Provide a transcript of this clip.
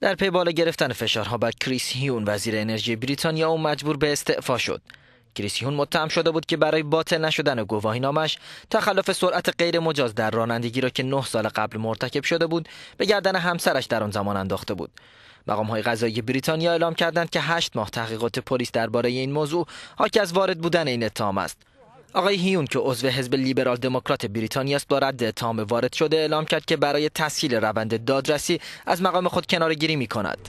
در پی بالا گرفتن فشارها بر کریس هیون وزیر انرژی بریتانیا او مجبور به استعفا شد کریس هیون متهم شده بود که برای باطل نشدن نامش تخلف سرعت غیر مجاز در رانندگی را که نه سال قبل مرتکب شده بود به گردن همسرش در آن زمان انداخته بود مقام های قضایی بریتانیا اعلام کردند که هشت ماه تحقیقات پلیس درباره این موضوع حاکی از وارد بودن این اتهام است آقای هیون که عضو حزب لیبرال دموکرات بریتانیا است با رد اتهام وارد شده اعلام کرد که برای تسهیل روند دادرسی از مقام خود کنارگیری می کند.